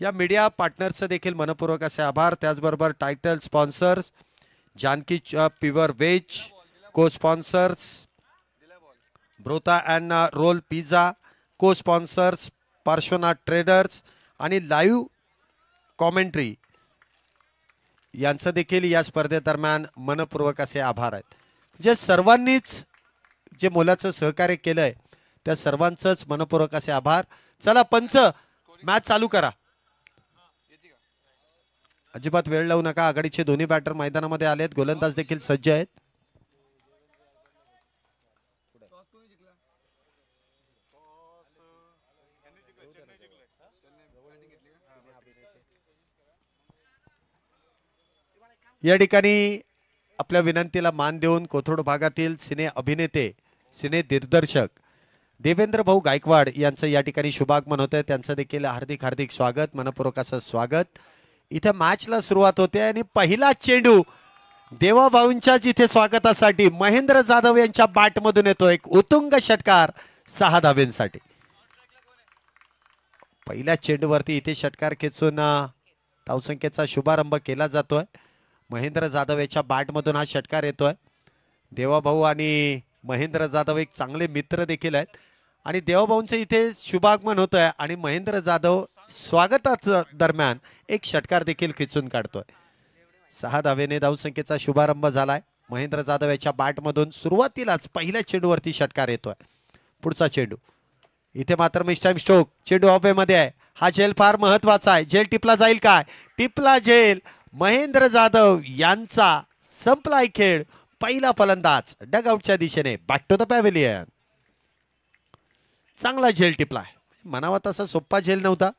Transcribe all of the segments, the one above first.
या मीडिया पार्टनर्सचं देखील मनपूर्वक असे आभार त्याचबरोबर title sponsors Janaki pure veg co sponsors ब्रोता and roll pizza co sponsors Parshwanath traders आणि लाईव्ह कॉमेंट्री यांचं देखील या स्पर्धेदरम्यान मनपूर्वक असे आभार आहेत जे सर्वांनीच जे मोलाचं सहकार्य केलंय त्या सर्वांचंच मनपूर्वक असे आभार चला पंच मॅच चालू करा अजिबात वेळ लावू नका आघाडीचे दोन्ही बॅटर मैदानामध्ये आलेत गोलंदाज देखील सज्ज आहेत या ठिकाणी आपल्या विनंतीला मान देऊन कोथरूड भागातील सिने अभिनेते सिने दिग्दर्शक देवेंद्र भाऊ गायकवाड यांचं या ठिकाणी शुभागमन होतं त्यांचं देखील हार्दिक हार्दिक स्वागत मनपूर्वक स्वागत इथे मॅचला सुरुवात होते आणि पहिला चेंडू देवाभाऊंच्या जिथे स्वागतासाठी महेंद्र जाधव यांच्या बॅटमधून येतो एक उतुंग षटकार सहा धाबेंसाठी पहिल्या चेंडूवरती इथे षटकार खेचून धावसंख्येचा शुभारंभ केला जातोय महेंद्र जाधव याच्या बॅटमधून हा षटकार येतोय देवाभाऊ आणि महेंद्र जाधव एक चांगले मित्र देखील आहेत आणि देवाभाऊंचं इथे शुभागमन होतं आहे आणि महेंद्र जाधव स्वागताचं दरम्यान एक षटकार देखील खिचून काढतोय सहा धावेने धावसंख्येचा शुभारंभ झालाय महेंद्र जाधव याच्या बॅटमधून सुरुवातीलाच पहिल्या चेंडूवरती षटकार येतोय पुढचा चेंडू इथे मात्र मिस टाइम स्ट्रोक चेंडू ऑफेमध्ये आहे हा झेल फार महत्वाचा आहे झेल टिपला जाईल काय टिपला झेल महेंद्र जाधव यांचा संपलाय खेळ पहिला फलंदाज डगआउटच्या दिशेने बॅक टू द पॅव्हिलियन चांगला झेल टिपलाय म्हणावा तसा सोप्पा झेल नव्हता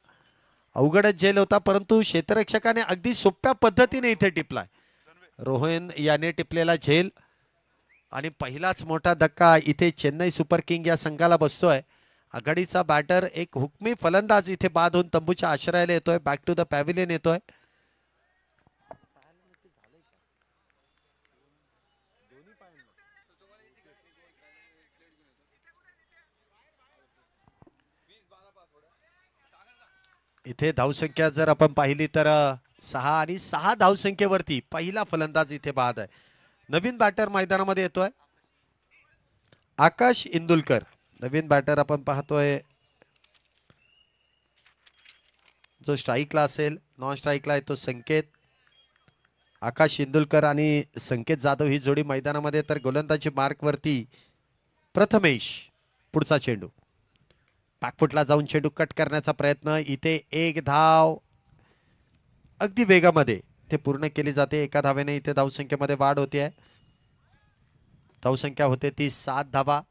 अवघडच जेल होता परंतु क्षेत्ररक्षकाने अगदी सोप्या पद्धतीने इथे टिपला रोहन याने टिपलेला झेल आणि पहिलाच मोठा धक्का इथे चेन्नई सुपर किंग या संघाला बसतोय आघाडीचा बॅटर एक हुकमी फलंदाज इथे बाद होऊन तंबूच्या आश्रयाला येतोय बॅक टू द पॅव्हिलियन येतोय इथे धावसंख्या जर आपण पाहिली तर सहा आणि सहा धावसंख्येवरती पहिला फलंदाज इथे पाहत आहे नवीन बॅटर मैदानामध्ये येतोय आकाश इंदुलकर नवीन बॅटर आपण पाहतोय जो स्ट्राईकला असेल नॉन स्ट्राईकला आहे तो संकेत आकाश इंदुलकर आणि संकेत जाधव ही जोडी मैदानामध्ये तर गोलंदाजी मार्कवरती प्रथमेश पुढचा चेंडू बॅकफुटला जाऊन चेंडू कट करण्याचा प्रयत्न इथे एक धाव अगदी वेगामध्ये ते पूर्ण केली जाते एका धावेने इथे धावसंख्येमध्ये वाढ होते आहे धावसंख्या होते ती सात धावा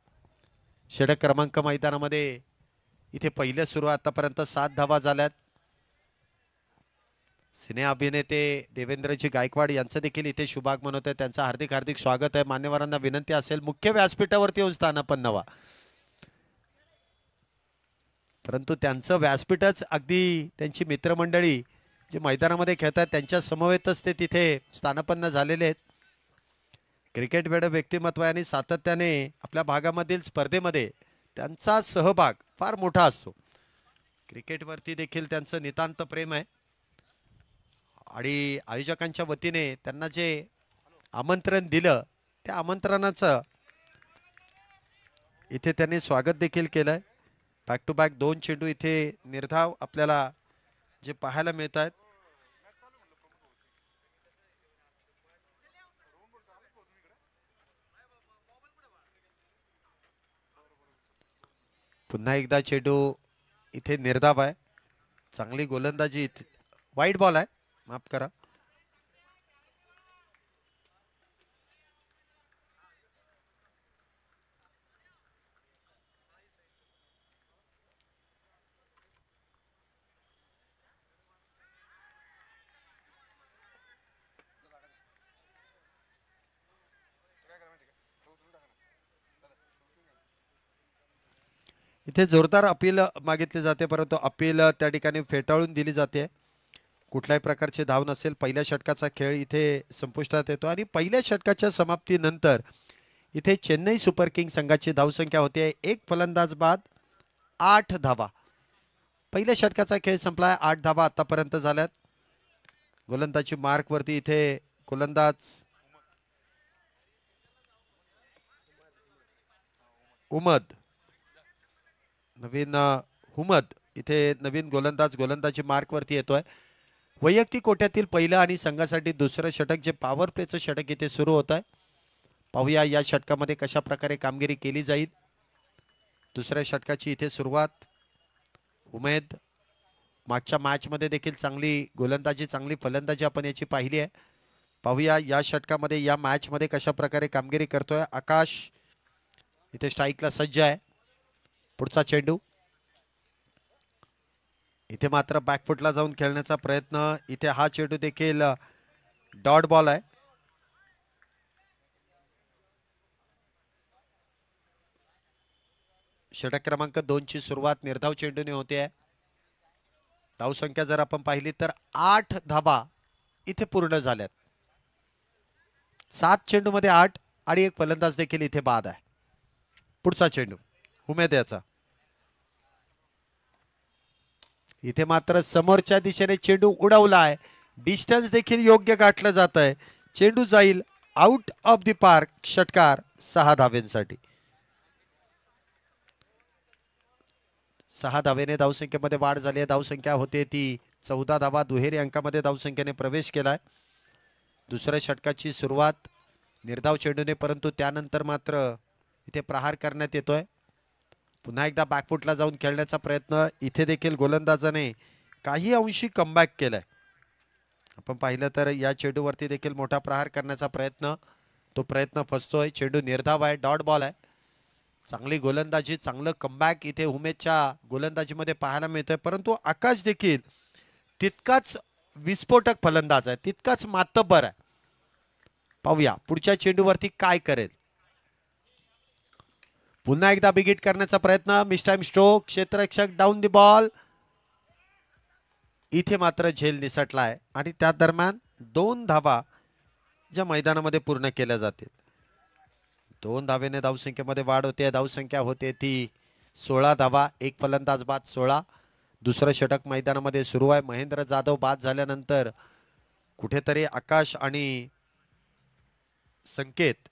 षडक क्रमांक मैदानामध्ये इथे पहिल्या सुरू आतापर्यंत सात धावा झाल्यात सिने अभिनेते देवेंद्रजी गायकवाड यांचं देखील इथे शुभागमन होतं आहे त्यांचं हार्दिक हार्दिक स्वागत आहे मान्यवरांना विनंती असेल मुख्य व्यासपीठावरती येऊन स्थानापन्नवा नवा परंतु त्यांचं व्यासपीठच अगदी त्यांची मित्रमंडळी जे मैदानामध्ये खेळतात त्यांच्या समवेतच ते तिथे स्थानपन्न झालेले आहेत क्रिकेट वेळ व्यक्तिमत्व आणि सातत्याने आपल्या भागामधील स्पर्धेमध्ये त्यांचा सहभाग फार मोठा असतो क्रिकेटवरती देखील त्यांचं नितांत प्रेम आहे आणि आयोजकांच्या वतीने त्यांना जे आमंत्रण दिलं त्या आमंत्रणाचं इथे त्यांनी स्वागत देखील केलं आहे बॅक टू बॅक दोन चेंडू इथे निर्धाव आपल्याला जे पाहायला मिळत आहेत पुन्हा एकदा चेंडू इथे निर्धाव आहे चांगली गोलंदाजी वाईट बॉल आहे माफ करा इथे जोरदार अपील मागितली जाते परंतु अपील त्या ठिकाणी फेटाळून दिली जाते कुठल्याही प्रकारचे धाव नसेल पहिल्या षटकाचा खेळ इथे संपुष्टात येतो आणि पहिल्या षटकाच्या समाप्तीनंतर इथे चेन्नई सुपर किंग संघाची धावसंख्या आहे एक फलंदाज बाद आठ धावा पहिल्या षटकाचा खेळ संपला आठ धावा आतापर्यंत झाल्यात गोलंदाजी मार्कवरती इथे गोलंदाज उमद नवीन हुमद इथे नवीन गोलंदाज गोलंदाजी मार्कवरती येतोय वैयक्तिक कोट्यातील पहिलं आणि संघासाठी दुसरं षटक जे पॉवर प्लेचं षटक इथे सुरू होत आहे पाहूया या षटकामध्ये कशा प्रकारे कामगिरी केली जाईल दुसऱ्या षटकाची इथे सुरुवात उमेद मागच्या मॅचमध्ये देखील चांगली गोलंदाजी चांगली फलंदाजी आपण याची पाहिली आहे पाहूया या षटकामध्ये या मॅचमध्ये कशा प्रकारे कामगिरी करतोय आकाश इथे स्ट्राईकला सज्ज आहे पुढचा चेंडू इथे मात्र बॅकफुटला जाऊन खेळण्याचा प्रयत्न इथे हा चेंडू देखील डॉट बॉल आहे षटक क्रमांक दोनची सुरुवात निर्धाव चेंडूने होते आहे धावसंख्या जर आपण पाहिली तर आठ धाबा इथे पूर्ण झाल्यात सात चेंडूमध्ये आठ आणि एक फलंदाज देखील इथे बाद आहे पुढचा चेंडू उमेद्याचा इथे मात्र समोरच्या दिशेने चेंडू उडवला आहे डिस्टन्स देखील योग्य गाठलं जात आहे चेंडू जाईल आउट ऑफ द पार्क षटकार सहा धावेंसाठी सहा धावेने धावसंख्येमध्ये वाढ झाली आहे धावसंख्या होते ती चौदा धावा दुहेरी अंकामध्ये धावसंख्येने प्रवेश केलाय दुसऱ्या षटकाची सुरुवात निर्धाव चेंडूने परंतु त्यानंतर मात्र इथे प्रहार करण्यात येतोय पुन्हा एकदा बॅकफुटला जाऊन खेळण्याचा प्रयत्न इथे देखील गोलंदाजाने काही अंशी कमबॅक केलाय आपण पाहिलं तर या चेंडूवरती देखील मोठा प्रहार करण्याचा प्रयत्न तो प्रयत्न फसतोय चेंडू निर्धाव आहे डॉट बॉल आहे चांगली गोलंदाजी चांगलं कमबॅक इथे उमेदच्या गोलंदाजीमध्ये पाहायला मिळतंय परंतु आकाश देखील तितकाच विस्फोटक फलंदाज आहे तितकाच मातब्बर आहे पाहूया पुढच्या चेंडूवरती काय करेल पुन्हा एकदा बिगिट करण्याचा प्रयत्न मिस टाइम स्ट्रोक क्षेत्ररक्षक डाऊन दी बॉल इथे मात्र झेल निसटलाय आणि त्या दरम्यान दोन धावा ज्या मैदानामध्ये पूर्ण केल्या जातील दोन धावेने धावसंख्येमध्ये वाढ होते धावसंख्या होते ती सोळा धावा एक फलंदाज बाद सोळा दुसरं षटक मैदानामध्ये सुरू आहे महेंद्र जाधव बाद झाल्यानंतर कुठेतरी आकाश आणि संकेत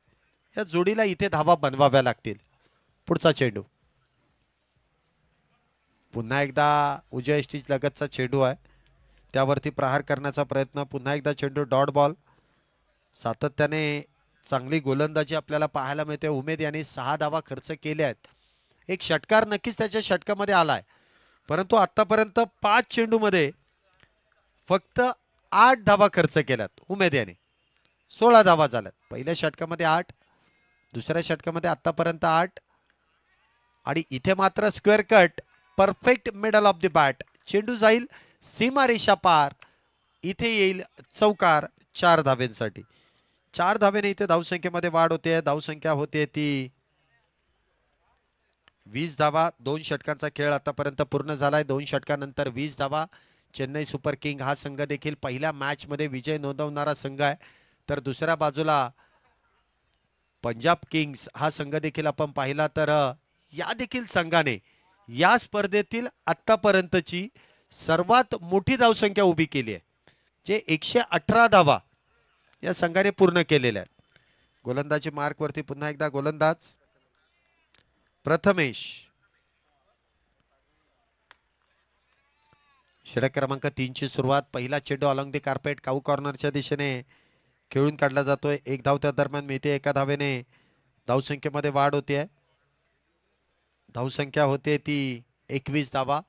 या जोडीला इथे धावा बनवाव्या लागतील पुढचा चेंडू पुन्हा एकदा उजय स्टीज लगतचा चेंडू आहे त्यावरती प्रहार करण्याचा प्रयत्न पुन्हा एकदा चेंडू डॉट बॉल सातत्याने चांगली गोलंदाजी आपल्याला पाहायला मिळते उमेद यांनी सहा धावा खर्च केले आहेत एक षटकार नक्कीच त्याच्या षटकामध्ये आला आहे परंतु आतापर्यंत पाच चेंडूमध्ये फक्त आठ धावा खर्च केल्यात उमेद याने सोळा धावा झाल्यात पहिल्या षटकामध्ये आठ दुसऱ्या षटकामध्ये आतापर्यंत आठ आणि इथे मात्र square cut perfect middle of the bat चेंडू जाईल सीमारेषा पार इथे येईल चौकार चार धाव्यांसाठी चार धाव्याने इथे धावसंख्येमध्ये वाढ होते धावसंख्या होते ती वीस धावा दोन षटकांचा खेळ आतापर्यंत पूर्ण झालाय दोन षटकानंतर वीस धावा चेन्नई सुपर किंग हा संघ देखील पहिल्या मध्ये विजय नोंदवणारा संघ आहे तर दुसऱ्या बाजूला पंजाब किंग्स हा संघ देखील आपण पाहिला तर या देखील संघाने या स्पर्धेतील आत्तापर्यंतची सर्वात मोठी धावसंख्या उभी केली आहे जे एकशे अठरा धावा या संघाने पूर्ण केलेल्या आहेत गोलंदाजी मार्कवरती पुन्हा एकदा गोलंदाज प्रथमेश षडक क्रमांक तीनची सुरुवात पहिला चेडो अलॉंग दी कार्पेट काऊ कॉर्नरच्या दिशेने खेळून काढला जातोय एक धाव त्या दरम्यान मिळते एका धावेने धावसंख्येमध्ये वाढ होते आहे धावसंख्या होते ती एकवीस धावा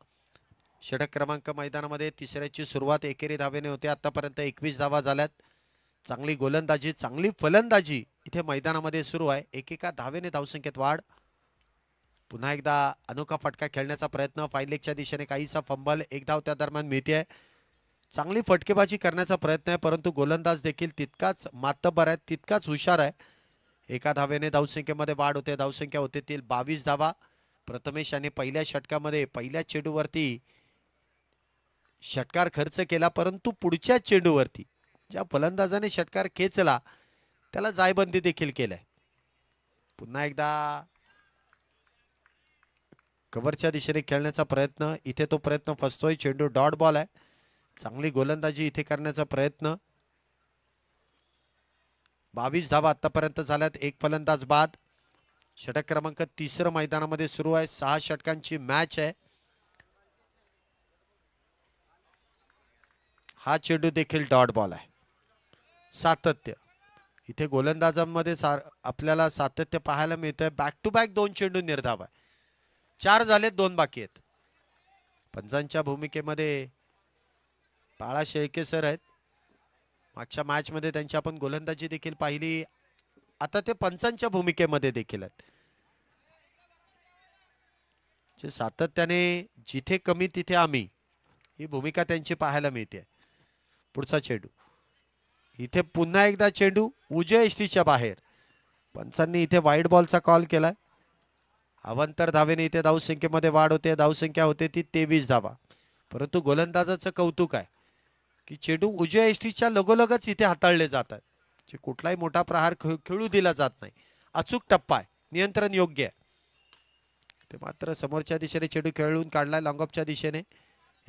षटक क्रमांक मैदानामध्ये तिसऱ्याची सुरुवात एकेरी धावेने होते आतापर्यंत एकवीस धावा झाल्यात चांगली गोलंदाजी चांगली फलंदाजी इथे मैदानामध्ये सुरू आहे एकेका धावेने धावसंख्येत वाढ पुन्हा एकदा अनोखा फटका खेळण्याचा प्रयत्न फायलेगच्या दिशेने काहीसा फंबल एक धाव त्या दरम्यान मिळते चांगली फटकेबाजी करण्याचा प्रयत्न आहे परंतु गोलंदाज देखील तितकाच मातबर आहे तितकाच हुशार आहे एका धावेने धावसंख्येमध्ये वाढ होते धावसंख्या होते ती बावीस धावा प्रथमेश याने पहिल्या षटकामध्ये पहिल्या चेंडूवरती षटकार खर्च केला परंतु पुढच्या चेंडूवरती ज्या फलंदाजाने षटकार खेचला त्याला जायबंदी देखील केलाय पुन्हा एकदा कवरच्या दिशेने खेळण्याचा प्रयत्न इथे तो प्रयत्न फसतोय चेंडू डॉट बॉल आहे चांगली गोलंदाजी इथे करण्याचा प्रयत्न बावीस धावा आतापर्यंत झाल्यात एक फलंदाज बाद षटक क्रमांक तिसरं मैदानामध्ये सुरू आहे सहा षटकांची मॅच आहे हा चेंडू देखील डॉट बॉल आहे सातत्य इथे गोलंदाजांमध्ये सार आपल्याला सातत्य पाहायला मिळतंय बॅक टू बॅक दोन चेंडू निर्धाव आहे चार झाले दोन बाकी आहेत पंचांच्या भूमिकेमध्ये बाळा शेळके सर आहेत मागच्या मॅचमध्ये त्यांची आपण गोलंदाजी देखील पाहिली आता ते पंचांच्या भूमिकेमध्ये देखील आहेत जे सातत्याने जिथे कमी तिथे आम्ही ही भूमिका त्यांची पाहायला मिळते पुढचा चेंडू इथे पुन्हा एकदा चेंडू उजय एसटीच्या बाहेर पंचांनी इथे वाईट बॉलचा कॉल केलाय अवंतर धावेने इथे धावसंख्येमध्ये वाढ होते धावसंख्या होते ती तेवीस धावा परंतु गोलंदाजाचं कौतुक आहे की चेंडू उजय एसटीच्या लगोलगच इथे हाताळले जातात जे कुठलाही मोठा प्रहार खेळू दिला जात नाही अचूक टप्पा आहे नियंत्रण योग्य आहे ते मात्र समोरच्या दिशेने चेडू खेळून काढलाय लॉंगॉपच्या दिशेने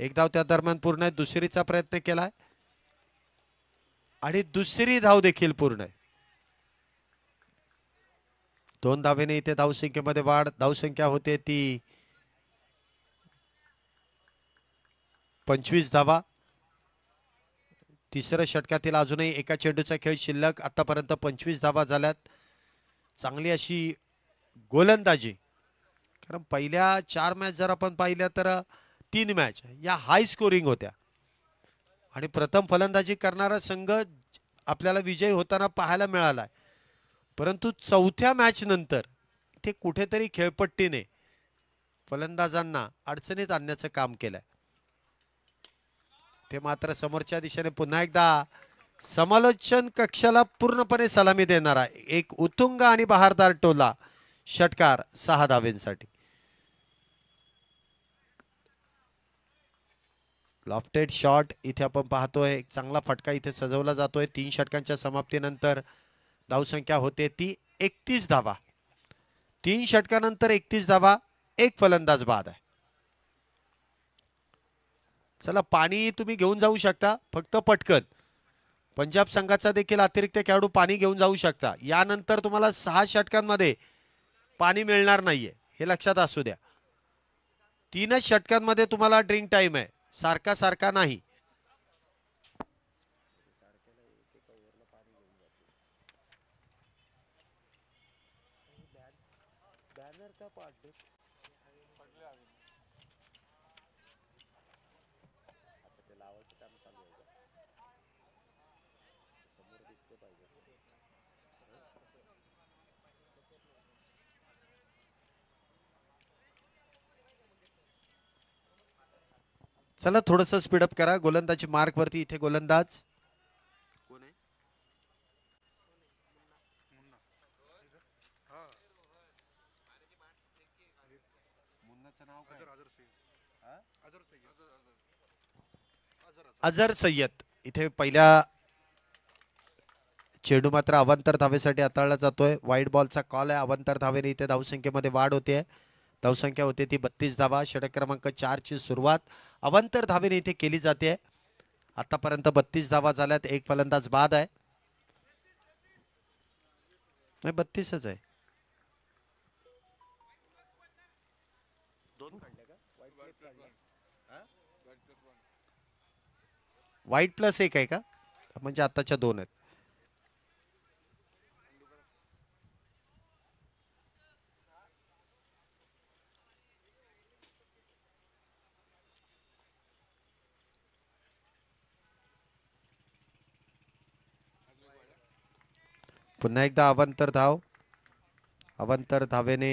एक धाव त्या दरम्यान पूर्ण आहे दुसरीचा प्रयत्न केलाय आणि दुसरी धाव देखील पूर्ण आहे दोन धावेने इथे धावसंख्येमध्ये वाढ धावसंख्या होते ती पंचवीस धावा तिसऱ्या षटकातील अजूनही एका चेंडूचा खेळ शिल्लक आतापर्यंत पंचवीस धावा झाल्यात चांगली अशी गोलंदाजी कारण पहिल्या चार मॅच जर आपण पाहिल्या तर तीन मॅच या हाय स्कोरिंग होत्या आणि प्रथम फलंदाजी करणारा संघ आपल्याला विजय होताना पाहायला मिळाला परंतु चौथ्या मॅचनंतर ते कुठेतरी खेळपट्टीने फलंदाजांना अडचणीत आणण्याचं काम केलं आहे ते मात्र समोरच्या दिशेने पुन्हा एकदा समालोचन कक्षाला पूर्णपणे सलामी देणार आहे एक उतुंग आणि बहारदार टोला षटकार सहा धावेंसाठी लॉफ्टेड शॉट इथे आपण पाहतोय एक चांगला फटका इथे सजवला जातोय तीन षटकांच्या समाप्तीनंतर धावसंख्या होते ती एकतीस धावा तीन षटकानंतर एकतीस धावा एक फलंदाज बाद आहे चला पाणी तुम्ही घेऊन जाऊ शकता फक्त पटकन पंजाब संघाचा देखील अतिरिक्त खेळाडू पाणी घेऊन जाऊ शकता यानंतर तुम्हाला सहा षटकांमध्ये पाणी मिळणार नाहीये हे लक्षात असू द्या तीनच षटकांमध्ये तुम्हाला ड्रिंक टाईम आहे सारखा सारखा नाही चला थोडस स्पीडअप करा गोलंदाजी मार्क वरती इथे गोलंदाज अजर सय्यद इथे पहिल्या चेडू मात्र अवंतर धावेसाठी हाताळला जातोय वाईट बॉलचा कॉल आहे अवंतर धावेने इथे धावसंख्येमध्ये वाढ होते धावसंख्या होते ती बत्तीस धावा षटक क्रमांक चारची सुरुवात अवंतर धावेने इथे केली जाते आतापर्यंत बत्तीस धावा झाल्यात एक फलंदाज बाद आहे नाही बत्तीसच आहे व्हाईट प्लस एक आहे का म्हणजे आताच्या दोन आहेत पुन्हा एकदा अवंतर धाव अवंतर धावेने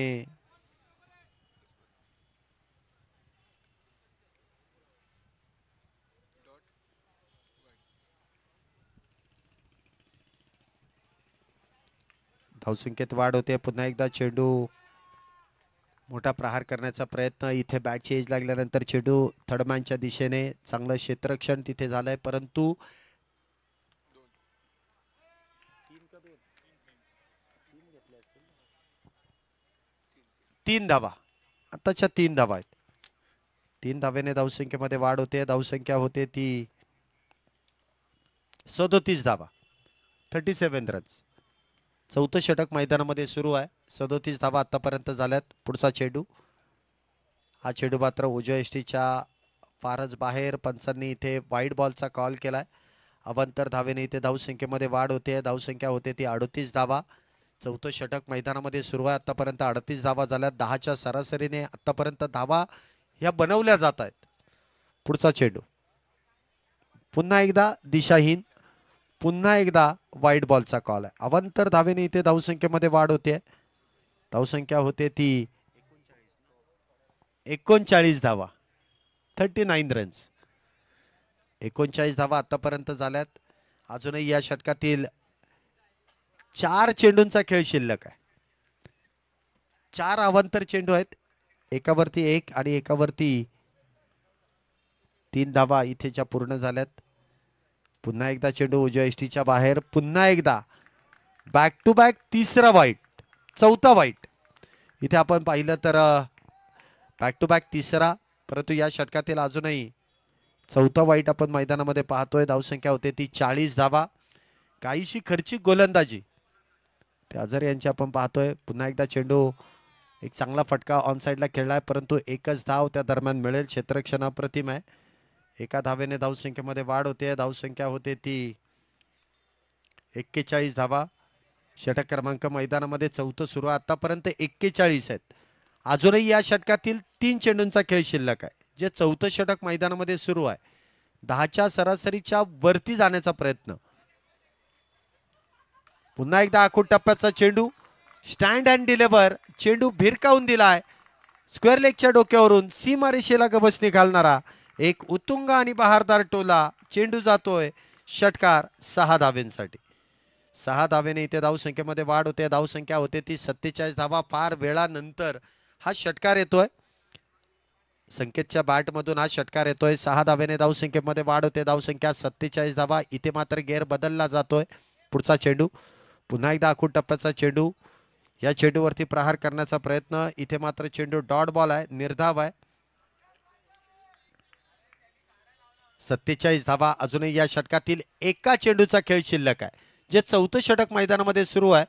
धावसंख्येत वाढ होते पुन्हा एकदा चेंडू मोठा प्रहार करण्याचा प्रयत्न इथे बॅटची एज लागल्यानंतर चेंडू थर्डमॅनच्या दिशेने चांगलं क्षेत्रक्षण तिथे झालंय परंतु तीन धावा आत्ताच्या तीन धावा आहेत तीन धावेने धावसंख्येमध्ये वाढ होते धावसंख्या होते ती सदोतीस धावा थर्टी सेवन रन्स चौथं षटक मैदानामध्ये सुरू आहे सदोतीस धावा आतापर्यंत झाल्यात पुढचा चेडू हा चेडू मात्र ओजो एस टीच्या फारच बाहेर पंचांनी इथे वाईट बॉलचा कॉल केला आहे अवंतर धावेने इथे धावसंख्येमध्ये वाढ होते धावसंख्या होते ती अडोतीस धावा चौथं षटक मैदानामध्ये सुरू आहे आत्तापर्यंत अडतीस धावा झाल्या दहाच्या सरासरीने आतापर्यंत धावा ह्या बनवल्या जात आहेत पुढचा चेंडू पुन्हा एकदा दिशाहीन पुन्हा एकदा वाईट बॉलचा कॉल आहे अवंतर धावेने इथे धावसंख्येमध्ये वाढ होते धावसंख्या होते ती एकोणचाळीस धावा थर्टी नाईन रन्स एकोणचाळीस धावा आतापर्यंत झाल्यात अजूनही या षटकातील चार चेंडूंचा खेळ शिल्लक आहे चार अवंतर चेंडू आहेत एकावरती एक आणि एकावरती तीन धावा इथेच्या पूर्ण झाल्यात पुन्हा एकदा चेंडू उजव्या एसटीच्या बाहेर पुन्हा एकदा बॅक टू बॅक तिसरा वाईट चौथा वाईट इथे आपण पाहिलं तर बॅक टू बॅक तिसरा परंतु या षटकातील अजूनही चौथा वाईट आपण मैदानामध्ये पाहतोय धावसंख्या होते ती चाळीस धावा काहीशी खर्चिक गोलंदाजी ते अझर यांची आपण पाहतोय पुन्हा एकदा चेंडू एक चांगला फटका ऑन साईडला खेळला आहे परंतु एकच धाव त्या दरम्यान मिळेल क्षेत्रक्षण अप्रतिम आहे एका धावेने धावसंख्येमध्ये वाढ होते धावसंख्या होते ती एक्केचाळीस धावा षटक क्रमांक मैदानामध्ये चौथं सुरू आहे आतापर्यंत एक्केचाळीस आहेत अजूनही या षटकातील तीन चेंडूंचा खेळ शिल्लक आहे जे चौथं षटक मैदानामध्ये सुरू आहे दहाच्या सरासरीच्या वरती जाण्याचा प्रयत्न पुन्हा एकदा आखूड टप्प्याचा चेंडू स्टँड अँड डिलेवर चेंडू भिरकावून दिलाय स्क्वेअर लेगच्या डोक्यावरून सीमारेषेला गबस निघालणारा एक उत्तुंग आणि बहारदार टोला चेंडू जातोय षटकार सहा धावेंसाठी सहा धावेने इथे संख्येमध्ये वाढ होते धावसंख्या होते ती सत्तेचाळीस धावा फार वेळानंतर हा षटकार येतोय संकेतच्या बॅटमधून हा षटकार येतोय सहा धावेने धावसंख्येमध्ये वाढ होते धावसंख्या सत्तेचाळीस धावा इथे मात्र गेअर बदलला जातोय पुढचा चेंडू पुन्हा एकदा आखूड टप्प्याचा चेंडू या चेंडूवरती प्रहार करण्याचा प्रयत्न इथे मात्र चेंडू डॉट बॉल आहे निर्धाव आहे सत्तेचाळीस धावा अजूनही या षटकातील एका चेंडूचा खेळ शिल्लक आहे जे चौथं षटक मैदानामध्ये सुरू आहे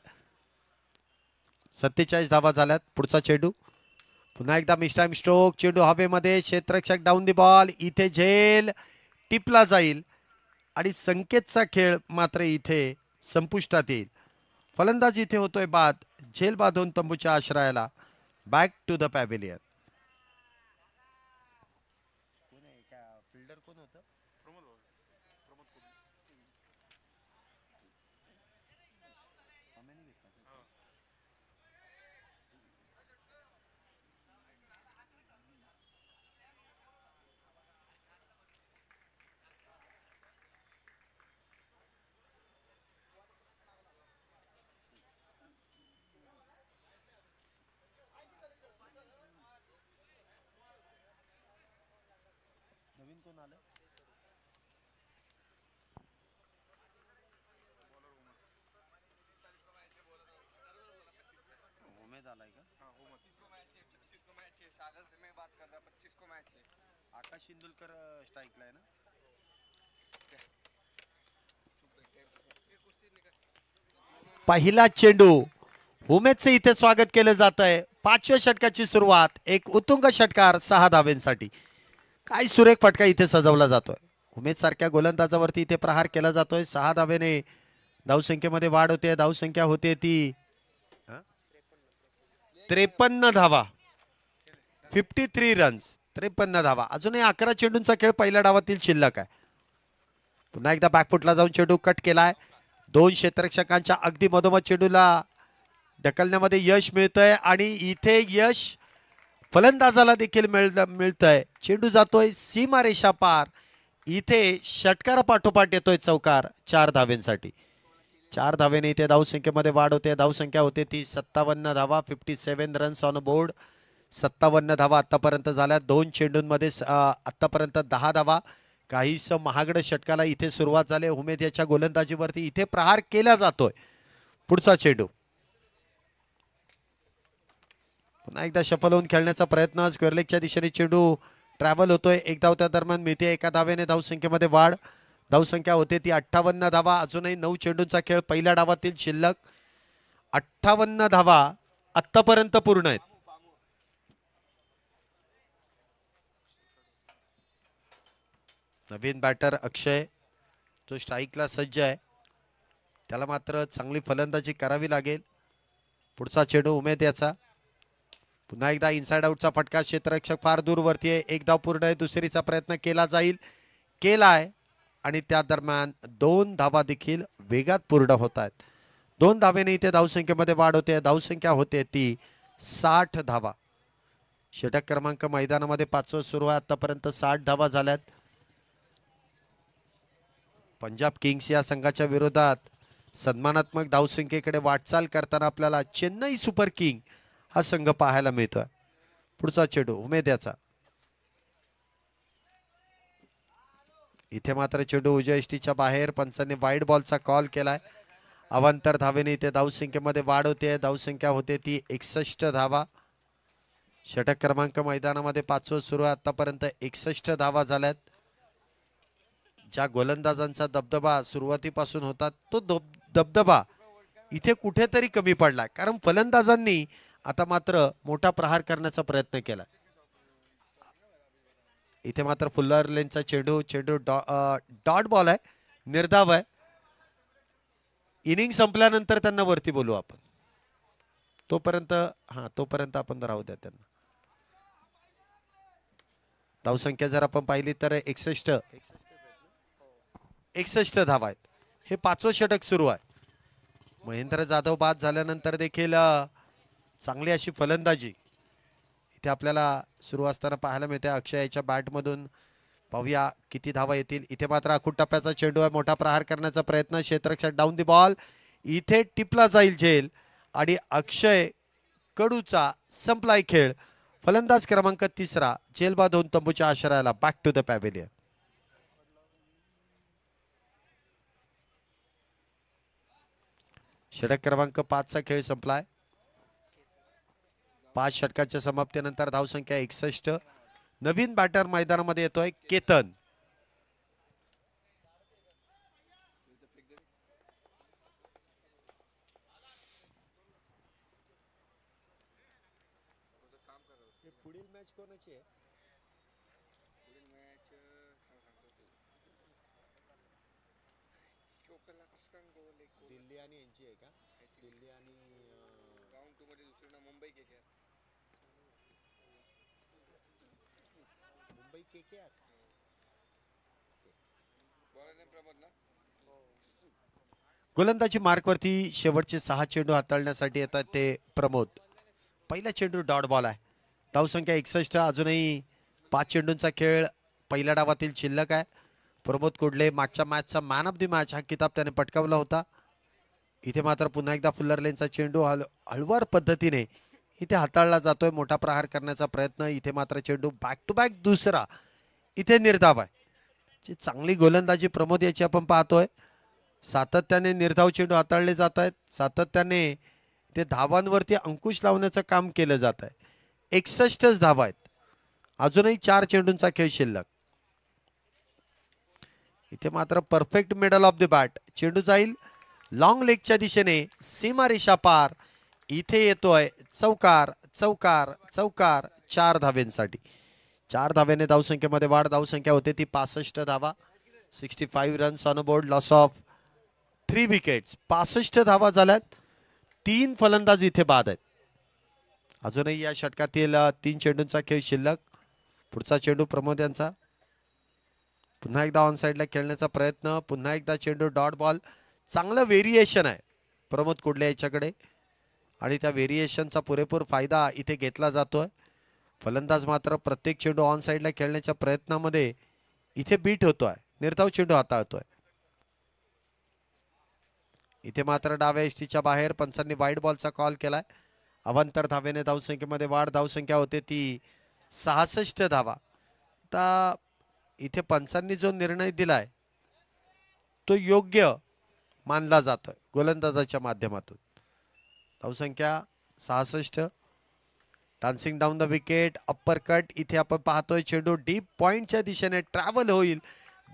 सत्तेचाळीस धावा झाल्यात पुढचा चेंडू पुन्हा एकदा मिस टाइम स्ट्रोक चेंडू हवेमध्ये क्षेत्रक्षक डाऊन दी बॉल इथे झेल टिपला जाईल आणि संकेतचा खेळ मात्र इथे संपुष्टात येईल फलंदाज इथे होतोय बाद झेल बांधून तंबूच्या आश्रयाला बॅक टू द पॅव्हिलियन कुठून आलं उमेद आलाय का सागर से मैं बात कर रहा पच्चीस को मैच है आकाश इंदुलकर स्ट्राईकला आहे ना पहिला चेंडू उमेदचे इथे स्वागत केलं जात आहे पाचव्या षटकाची सुरुवात एक उत्तुंग षटकार सहा धावेंसाठी काय सुरेख फटका इथे सजवला जातोय सारख्या गोलंदाजावरती इथे प्रहार केला जातोय सहा धावेने धावसंख्येमध्ये वाढ होते धावसंख्या होते ती त्रेपन्न धावा फिफ्टी थ्री रन्स त्रेपन्न धावा अजूनही अकरा चेंडूंचा खेळ पहिल्या डावातील शिल्लक आहे पुन्हा एकदा बॅकफुटला जाऊन चेंडू कट केलाय दोन क्षेत्ररक्षकांच्या अगदी मधोमध चेंडूला ढकलण्यामध्ये यश मिळतोय आणि इथे यश फलंदाजाला देखील मिळ मिळतंय चेंडू जातोय सीमारेषा पार इथे षटकार पाठोपाठ येतोय चौकार चार धावेंसाठी चार धावेने इथे धावसंख्येमध्ये वाढ होते धावसंख्या होते ती सत्तावन्न धावा fifty seven runs on board सत्तावन्न धावा आतापर्यंत झाल्या दोन चेंडूंमध्ये आतापर्यंत दहा धावा काहीस महागड षटकाला इथे सुरुवात झाली उमेद याच्या गोलंदाजीवरती इथे प्रहार केला जातोय पुढचा चेंडू पुन्हा एकदा शफल होऊन खेळण्याचा प्रयत्न स्क्वेअरलेगच्या दिशेने चेंडू ट्रॅव्हल होतोय एक धाव त्या दरम्यान मिळते एका धावेने धावसंख्येमध्ये वाढ धावसंख्या होते ती अठ्ठावन्न धावा अजूनही नऊ चेंडूंचा खेळ पहिल्या डावातील शिल्लक अठ्ठावन्न धावा आत्तापर्यंत पूर्ण आहेत नवीन बॅटर अक्षय जो स्ट्राईकला सज्ज आहे त्याला मात्र चांगली फलंदाजी करावी लागेल पुढचा चेंडू उमेद याचा पुन्हा एकदा इनसाइड आउटचा फटका क्षेत्ररक्षक फार दूरवरती आहे एक धाव पूर्ण आहे दुसरीचा प्रयत्न केला जाईल केला आहे आणि त्या दरम्यान दोन धावा देखील वेगात पूर्ण होत आहेत दोन धावेने इथे धावसंख्येमध्ये वाढ होते धावसंख्या होते ती साठ धावा षटक क्रमांक मैदानामध्ये पाचवं सुरू आहे आतापर्यंत साठ धावा झाल्यात पंजाब किंग्स या संघाच्या विरोधात सन्मानात्मक धावसंख्येकडे वाटचाल करताना आपल्याला चेन्नई सुपर किंग हा संघ पाहायला मिळतोय पुढचा चेडू उमेद्याचा इथे मात्र चेडू उजय एसटीच्या बाहेर पंचांनी वाईट बॉलचा कॉल केलाय अवांतर धावेने इथे धावसंख्येमध्ये वाढ होते धावसंख्या होते ती एकसष्ट धावा षटक क्रमांक मैदानामध्ये पाचवं सुरू आतापर्यंत एकसष्ट धावा झाल्यात ज्या गोलंदाजांचा दबदबा सुरुवातीपासून होता तो दब दबदबा इथे कुठेतरी कमी पडला कारण फलंदाजांनी आता मात्र मोठा प्रहार करण्याचा प्रयत्न केला इथे मात्र फुल्लर लेनचा चेंडू चेंडू डॉ डॉट बॉल आहे निर्धाव आहे इनिंग संपल्यानंतर त्यांना वरती बोलू आपण तोपर्यंत हां तोपर्यंत आपण राहू द्या त्यांना धावसंख्या जर आपण पाहिली तर एकसष्ट एकसष्ट धाव आहेत हे पाचवं षटक सुरू आहे महेंद्र जाधव बाद झाल्यानंतर देखील चांगली अशी फलंदाजी इथे आपल्याला सुरू असताना पाहायला मिळते याच्या बॅटमधून पाहूया किती धावा येतील इथे मात्र आखूट टप्प्याचा चेंडू आहे मोठा प्रहार करण्याचा प्रयत्न क्षेत्रक्षात डाऊन दी बॉल इथे टिपला जाईल झेल आणि अक्षय कडूचा संपलाय खेळ फलंदाज क्रमांक तिसरा जेलबा दोन तंबूच्या आश्रयाला बॅक टू द पॅवेलियन षडक क्रमांक पाचचा खेळ संपलाय पाच षटकाच्या समाप्तीनंतर धावसंख्या एकसष्ट नवीन बॅटर मैदानामध्ये येतोय केतन दिल्ली आणि यांची आहे का दिल्ली आणि मुंबई गोलंदाजी मार्कवरती शेवटचे सहा चेंडू हाताळण्यासाठी येतात ते प्रमोद पहिला चेंडू डॉट बॉल आहे धावसंख्या एकसष्ट अजूनही पाच चेंडूंचा खेळ पहिल्या डावातील शिल्लक आहे प्रमोद कोडले मागच्या मॅचचा मॅन ऑफ द मॅच हा किताब त्याने पटकावला होता इथे मात्र पुन्हा एकदा फुल्लर लेनचा चेंडू हल हळवार पद्धतीने इथे हाताळला जातोय मोठा प्रहार करण्याचा प्रयत्न इथे मात्र चेंडू बॅक टू बॅक दुसरा इथे निर्धाव आहे जी चांगली गोलंदाजी प्रमोद याची आपण पाहतोय सातत्याने निर्धाव चेंडू हाताळले जात आहेत सातत्याने ते धावांवरती अंकुश लावण्याचं काम केलं जात आहे एकसष्टच धाव आहेत अजूनही चार चेंडूंचा खेळ शिल्लक इथे मात्र perfect middle of the bat चेंडू जाईल लाँग लेगच्या दिशेने रेषा पार इथे येतोय चौकार चौकार चौकार चार धावेंसाठी चार धाव्याने धावसंख्येमध्ये वाढ धावसंख्या होते ती पासष्ट धावा sixty five runs on board loss of three wickets पासष्ट धावा झाल्यात तीन फलंदाज इथे बाद आहेत अजूनही या षटकातील तीन चेंडूंचा खेळ शिल्लक पुढचा चेंडू प्रमोद यांचा पुन्हा एकदा ऑन साईडला खेळण्याचा प्रयत्न पुन्हा एकदा चेंडू डॉट बॉल चांगलं व्हेरिएशन आहे प्रमोद कुडले याच्याकडे आणि त्या व्हेरिएशनचा पुरेपूर फायदा इथे घेतला जातो आहे फलंदाज मात्र प्रत्येक चेंडू ऑन साईडला खेळण्याच्या प्रयत्नामध्ये इथे बीट होतो आहे निर्धाव चेंडू हाताळतोय इथे मात्र डाव्या एसटीच्या बाहेर पंचांनी वाईट बॉलचा कॉल केलाय अवंतर धावेने धावसंख्येमध्ये वाढ धावसंख्या होते ती सहासष्ट धावा आता इथे पंचांनी जो निर्णय दिलाय तो योग्य मानला जातोय गोलंदाजाच्या माध्यमातून धावसंख्या सहासष्ट dancing down the wicket upper cut इथे आपण पाहतोय चेंडू डीप पॉइंटच्या दिशेने ट्रॅव्हल होईल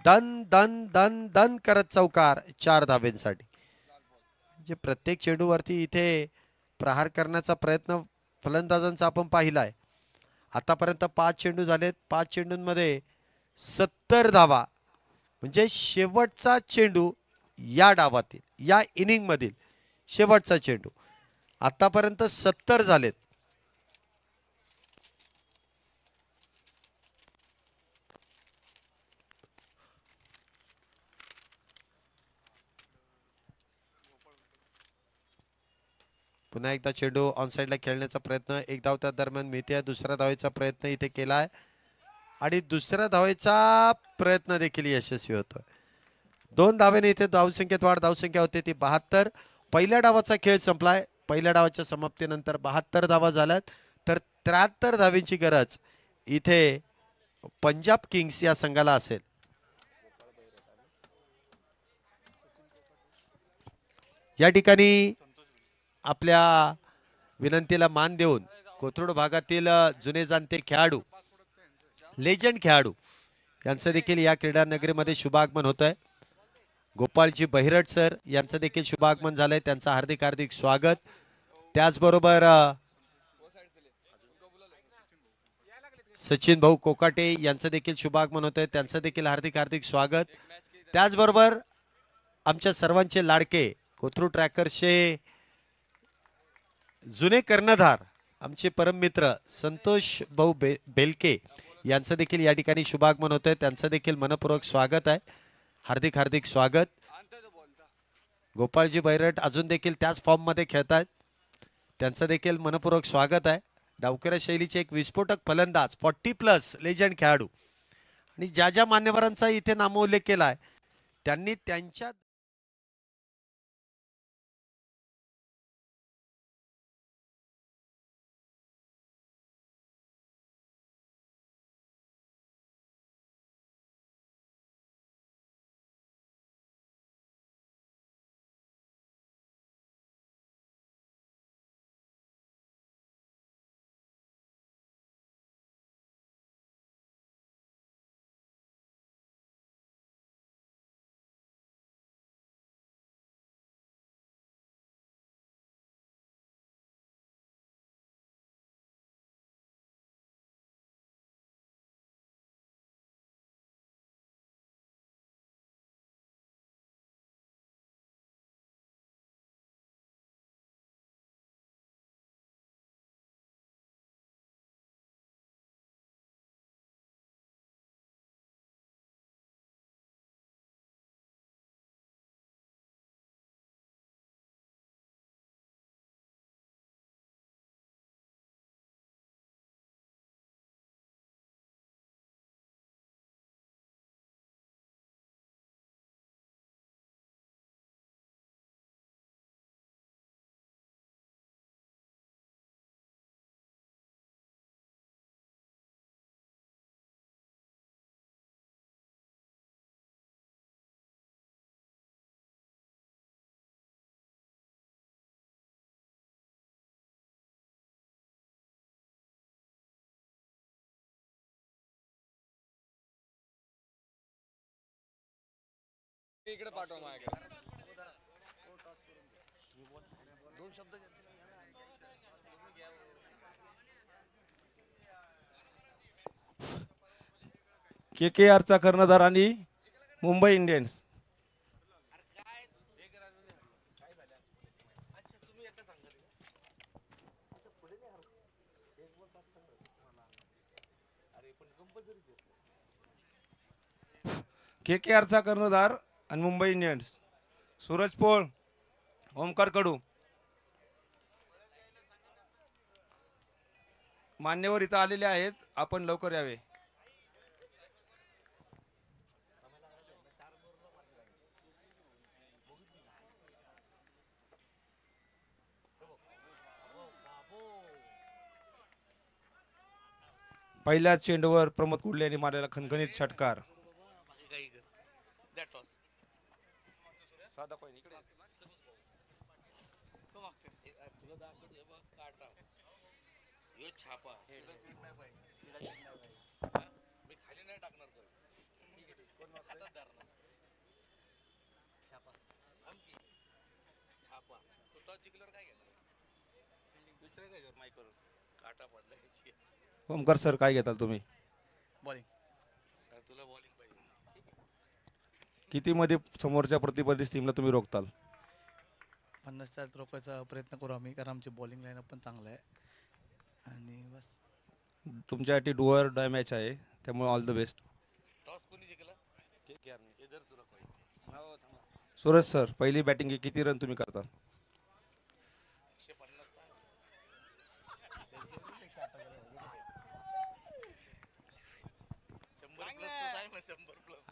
दन दन दन दन करत चौकार चार धावेंसाठी म्हणजे प्रत्येक चेंडूवरती इथे प्रहार करण्याचा प्रयत्न फलंदाजांचा आपण पाहिला आहे आतापर्यंत पाच चेंडू झालेत पाच चेंडूंमध्ये सत्तर धावा म्हणजे शेवटचा चेंडू या डावातील या इनिंगमधील शेवटचा चेंडू आतापर्यंत सत्तर झालेत पुन्हा एकदा चेंडू ऑन साईडला खेळण्याचा प्रयत्न एक धाव त्या दरम्यान मिळते दुसऱ्या धावेचा प्रयत्न इथे केला आहे आणि दुसऱ्या धावेचा प्रयत्न देखील यशस्वी होतोय दोन धावेने इथे धावसंख्येत वाढ धावसंख्या होते ती बहात्तर पहिल्या डावाचा खेळ संपलाय पहिल्या डावाच्या समाप्तीनंतर बहात्तर धावा झाल्यात तर त्र्याहत्तर धावींची गरज इथे पंजाब किंग्स या संघाला असेल या ठिकाणी आपल्या विनंतीला मान देऊन कोथरूड भागातील जुने जाणते खेळाडू लेजंड खेळाडू यांचं देखील या क्रीडानगरीमध्ये शुभागमन होत आहे गोपाळजी बहिरट सर यांचं देखील शुभागमन झालंय त्यांचं हार्दिक हार्दिक स्वागत त्याचबरोबर सचिन भाऊ कोकाटे यांचं देखील शुभागमन होतंय त्यांचं देखील हार्दिक हार्दिक स्वागत त्याचबरोबर आमच्या सर्वांचे लाडके कोथरू ट्रॅकर्सचे जुने कर्णधार आमचे परममित्र संतोष भाऊ बे बेलके यांचं देखील या ठिकाणी शुभागमन होतंय त्यांचं देखील मनपूर्वक स्वागत आहे हार्दिक हार्दिक स्वागत गोपाळजी बैरट अजून देखील त्याच फॉर्ममध्ये खेळत आहेत त्यांचं देखील मनपूर्वक स्वागत आहे डावकऱ्या शैलीचे एक विस्फोटक फलंदाज फॉर्टी प्लस लेजंड खेळाडू आणि ज्या ज्या मान्यवरांचा इथे नामोल्लेख केला आहे त्यांनी त्यांच्या केके इकडे पाठव माझ्याकडे के के आरचा कर्णधार आणि मुंबई इंडियन्स के के आरचा कर्णधार आणि मुंबई इंडियन्स सूरज पोळ ओमकार कडू मान्यवर इथं आलेले आहेत आपण लवकर यावे पहिल्या चेंडूवर प्रमोद कुडले यांनी मारलेला खणखणीत षटकार हा तुला काटा यो छापा हे नाही नाही मी खाली नाही टाकणार तो छापा छापा तो टच चिकलर काय घेणार काटा पडला सर काय घेताल तुम्ही बॉलिंग तुला बॉलिंग पाहिजे किती मध्ये समोरच्या प्रतिस्पर्धी टीमला तुम्ही रोखताल पन्नास चाळीस रोखायचा प्रयत्न करू आम्ही कारण आमची बॉलिंग लाईन पण चांगलं आहे आणि बस तुमच्यासाठी डुअर डाय मॅच आहे त्यामुळे ऑल द बेस्ट टॉस कोणी जिंकला हो, सुरज सर पहिली बॅटिंग किती रन तुम्ही करता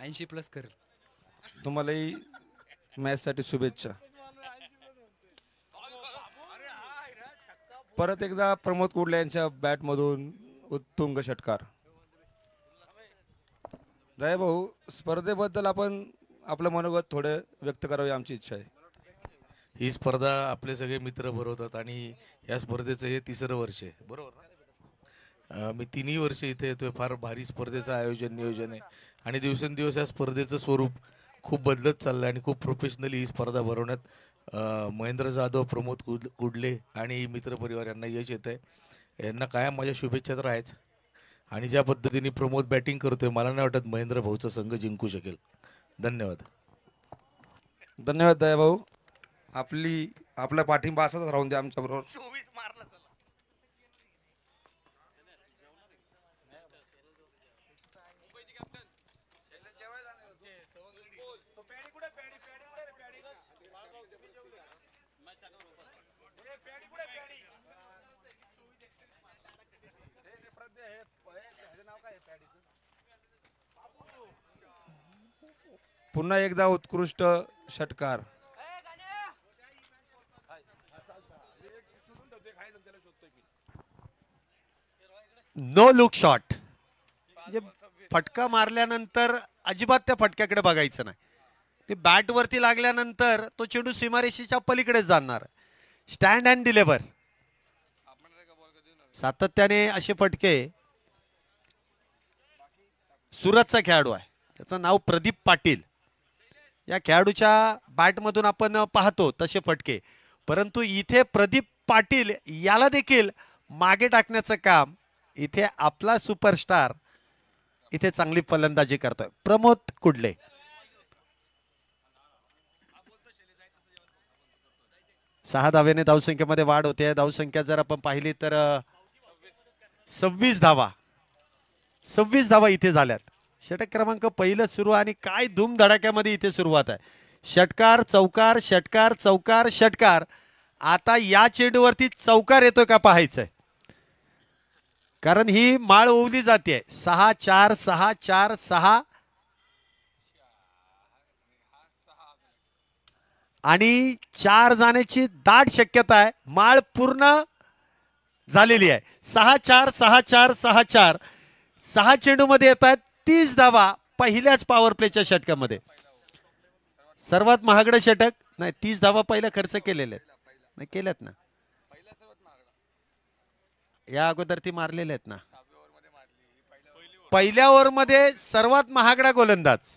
ऐंशी प्लस करेल तुम्हालाही मॅच साठी शुभेच्छा परत एकदा प्रमोद कुडले यांच्या मधून उत्तुंग षटकार जय भाऊ स्पर्धेबद्दल आपण आपलं मनोगत थोडं व्यक्त करावी आमची इच्छा आहे ही स्पर्धा आपले सगळे मित्र भरवतात आणि या स्पर्धेचं हे तिसरं वर्ष आहे बरोबर मी तिन्ही वर्ष इथे येतोय फार भारी स्पर्धेचं आयोजन नियोजन आहे आणि दिवसेंदिवस या स्पर्धेचं स्वरूप खूप बदलत चाललं आणि खूप प्रोफेशनली ही स्पर्धा भरवण्यात महेंद्र जाधव प्रमोद कुड कुडले आणि मित्रपरिवार यांना यश येत आहे यांना कायम माझ्या शुभेच्छा तर आहेच आणि ज्या पद्धतीने प्रमोद बॅटिंग करतोय मला नाही वाटत महेंद्र भाऊचा संघ जिंकू शकेल धन्यवाद धन्यवाद दया भाऊ आपली आपला पाठिंबा असाच राहून द्या आमच्याबरोबर पुन्हा एकदा उत्कृष्ट षटकार नो लुक शॉट म्हणजे फटका मारल्यानंतर अजिबात त्या फटक्याकडे बघायचं नाही ती बॅटवरती लागल्यानंतर तो चेंडू सीमारेषेच्या पलीकडे जाणार स्टँड अँड डिलेवर सातत्याने असे फटके सुरतचा खेळाडू आहे त्याचं नाव प्रदीप पाटील या खेळाडूच्या बॅटमधून आपण पाहतो तसे फटके परंतु इथे प्रदीप पाटील याला देखील मागे टाकण्याचं काम इथे आपला सुपरस्टार इथे चांगली फलंदाजी करतोय प्रमोद कुडले सहा धाव्याने धावसंख्येमध्ये वाढ होते धावसंख्या जर आपण पाहिली तर सव्वीस धावा सव्वीस धावा इथे झाल्यात षटक क्रमांक पहिलं सुरू आणि काय धूम धडाक्यामध्ये इथे सुरुवात आहे षटकार चौकार षटकार चौकार षटकार आता या चेंडूवरती चौकार येतोय का पाहायचंय कारण ही माळ ओवली जाते सहा चार सहा चार सहा आणि चार जाण्याची दाट शक्यता आहे माळ पूर्ण झालेली आहे सहा चार सहा चार सहा चार सहा चेंडू येत आहेत तीस धावा पहिल्याच पॉवर प्लेच्या षटकामध्ये सर्वात महागड षटक नाही तीस धावा पहिला खर्च केलेले आहेत नाही केल्यात ना या अगोदर ती मारलेले आहेत ना पहिल्या ओव्हरमध्ये सर्वात महागडा गोलंदाज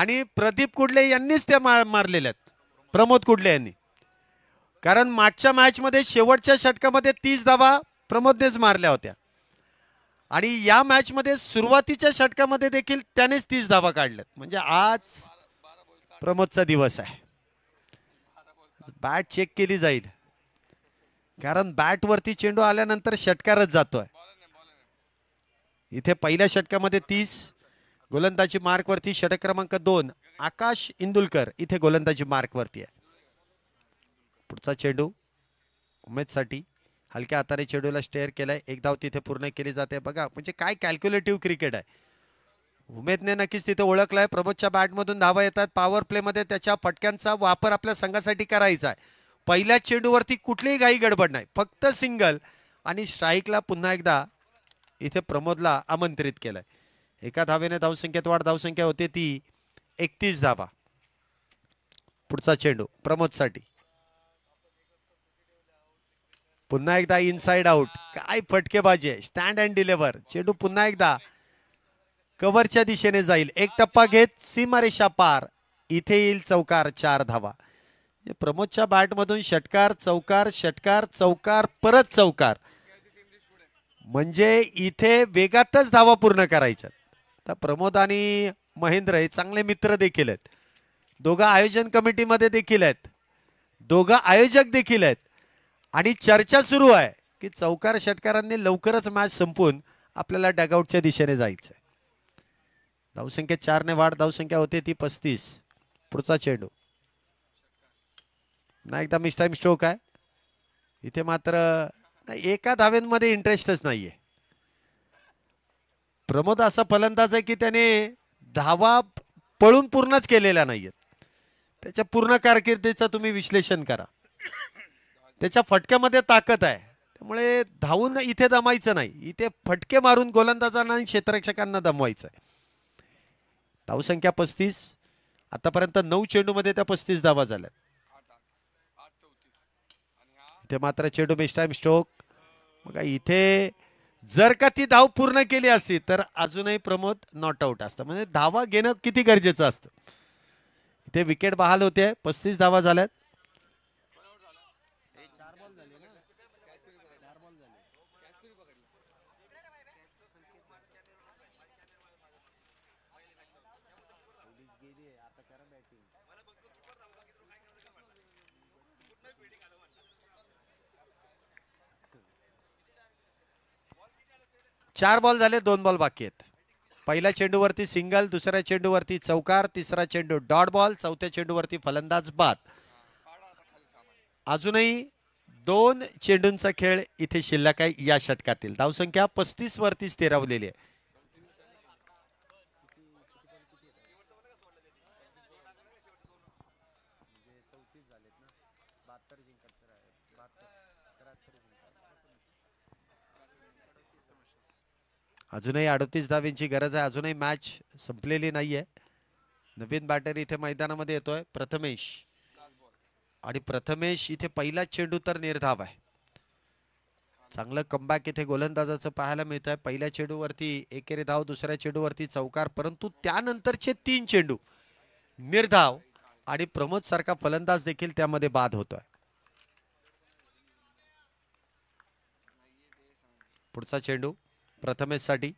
आणि प्रदीप कुडले यांनीच त्या मार मारलेल्या आहेत प्रमोद कुडले यांनी कारण मागच्या मॅचमध्ये शेवटच्या षटकामध्ये तीस धावा प्रमोदनेच मारल्या होत्या आणि या मॅचमध्ये सुरुवातीच्या षटकामध्ये देखील त्यानेच तीस धावा काढल्यात म्हणजे आज प्रमोदचा दिवस आहे बॅट चेक केली जाईल कारण बॅटवरती चेंडू आल्यानंतर षटकारच जातोय इथे पहिल्या षटकामध्ये तीस गोलंदाजी मार्कवरती षटक क्रमांक दोन आकाश इंदुलकर इथे गोलंदाजी मार्कवरती आहे पुढचा चेंडू उमेदसाठी हलक्या हाताने चेंडूला स्टेअर केलाय एक धाव तिथे पूर्ण केली जाते बघा म्हणजे काय कॅल्क्युलेटिव्ह क्रिकेट आहे उमेदने नक्कीच तिथे ओळखलाय प्रमोदच्या बॅटमधून धावा येतात पॉवर प्लेमध्ये त्याच्या फटक्यांचा वापर आपल्या संघासाठी करायचा आहे पहिल्या चेंडूवरती कुठलीही घाई गडबड नाही फक्त सिंगल आणि स्ट्राईकला पुन्हा एकदा इथे प्रमोदला आमंत्रित केलंय एका धावेने धावसंख्येत वाढ धावसंख्या होते ती एकतीस धावा पुढचा चेंडू प्रमोदसाठी पुन्हा एकदा इनसाइड आउट काय फटकेबाजी आहे स्टँड अँड डिलेव्हर चेंडू पुन्हा एकदा कव्हरच्या दिशेने जाईल एक टप्पा घेत सीमारेषा पार इथे येईल चौकार चार धावा प्रमोदच्या बॅटमधून षटकार चौकार षटकार चौकार परत चौकार म्हणजे इथे वेगातच धावा पूर्ण करायच्यात तर प्रमोद आणि महेंद्र हे चांगले मित्र देखील आहेत दोघं आयोजन कमिटीमध्ये देखील आहेत दोघं आयोजक देखील आहेत आणि चर्चा सुरू आहे की चौकार षटकारांनी लवकरच मॅच संपून आपल्याला डगआउटच्या दिशेने जायचं आहे धावसंख्या चारने वाढ धावसंख्या होते ती पस्तीस पुढचा चेंडू ना एकदा मिस स्ट्रोक आहे इथे मात्र एका धावेंमध्ये इंटरेस्टच नाही आहे प्रमोद असा फलंदाज आहे की त्याने धावा पळून पूर्णच केलेला नाहीयेत त्याच्या पूर्ण कारकिर्दीचं तुम्ही विश्लेषण करा त्याच्या फटक्यामध्ये ताकद आहे त्यामुळे धावून इथे दमायचं नाही इथे फटके मारून गोलंदाजांना आणि क्षेत्ररक्षकांना दमवायचं आहे धावसंख्या पस्तीस आतापर्यंत नऊ चेंडूमध्ये त्या पस्तीस धावा झाल्यात इथे मात्र चेंडू मिस टाइम स्ट्रोक मग इथे जर का ती धाव पूर्ण केली असती तर अजूनही प्रमोद नॉट आउट असतं म्हणजे धावा घेणं किती गरजेचं असतं इथे विकेट बहाल होते पस्तीस धावा झाल्यात चार बॉल झाले दोन बॉल बाकी आहेत पहिल्या चेंडूवरती सिंगल दुसऱ्या चेंडूवरती चौकार तिसरा चेंडू डॉट बॉल चौथ्या चेंडूवरती फलंदाज बाद अजूनही दोन चेंडूंचा खेळ इथे शिल्लक आहे या षटकातील धावसंख्या पस्तीस वरती स्थिरावलेली आहे अजूनही अडतीस धावींची गरज आहे अजूनही मॅच संपलेली नाहीये नवीन बॅटर इथे मैदानामध्ये येतोय प्रथमेश आणि प्रथमेश इथे पहिलाच चेंडू तर निर्धाव आहे चांगलं कमबॅक इथे गोलंदाजाचं पाहायला मिळत आहे पहिल्या चेंडूवरती एकेरी धाव दुसऱ्या चेंडूवरती चौकार परंतु त्यानंतरचे तीन चेंडू निर्धाव आणि प्रमोद सारखा फलंदाज देखील त्यामध्ये बाद होतोय पुढचा चेंडू प्रथमेशसाठी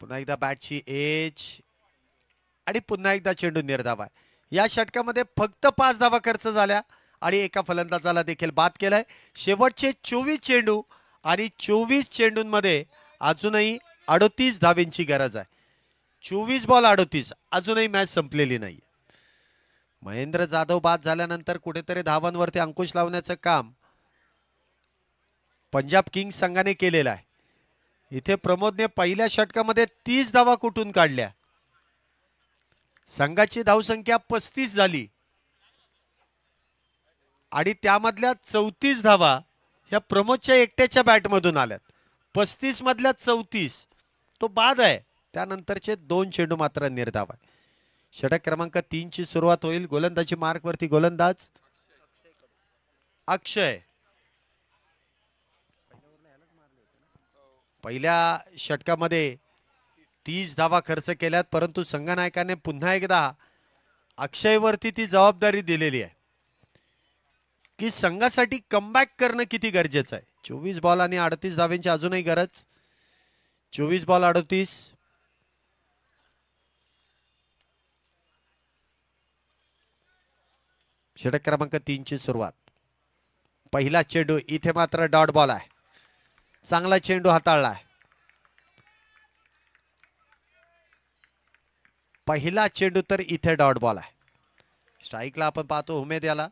पुन्हा एकदा बॅटची एज आणि पुन्हा एकदा चेंडू निर्धाव आहे या षटकामध्ये फक्त पाच धावा खर्च झाल्या आणि एका फलंदाजाला देखील बाद केलाय शेवटचे चोवीस चेंडू आणि चोवीस चेंडूंमध्ये अजूनही अडतीस धावींची गरज आहे चोवीस बॉल अडोतीस अजूनही मॅच संपलेली नाही महेंद्र जाधव बाद झाल्यानंतर कुठेतरी धावांवरती अंकुश लावण्याचं काम पंजाब किंग्स संघाने केलेलं आहे इथे प्रमोदने पहिल्या षटकामध्ये तीस धावा कुठून काढल्या संघाची धावसंख्या पस्तीस झाली आणि त्यामधल्या चौतीस धावा ह्या प्रमोदच्या एकट्याच्या बॅटमधून आल्यात पस्तीस मधल्या चौतीस तो बाद आहे त्यानंतरचे दोन चेंडू मात्र निर्धाव आहे षटक क्रमांक ची सुरुवात होईल गोलंदाजी मार्कवरती गोलंदाज अक्षय पहिल्या षटकामध्ये तीस धावा खर्च केल्यात परंतु संघनायकाने पुन्हा एकदा अक्षयवरती ती जबाबदारी दिलेली आहे की संघासाठी कमबॅक करणं किती गरजेचं आहे चोवीस बॉल आणि अडतीस धाव्यांची अजूनही गरज चोवीस बॉल अडतीस षटक क्रमांक तीनची सुरुवात पहिला चेंडू इथे मात्र डॉट बॉल आहे चांगला चेंडू हाताळला आहे पहिला चेंडू तर इथे डॉट बॉल आहे स्ट्राईकला आपण पाहतो उमेद याला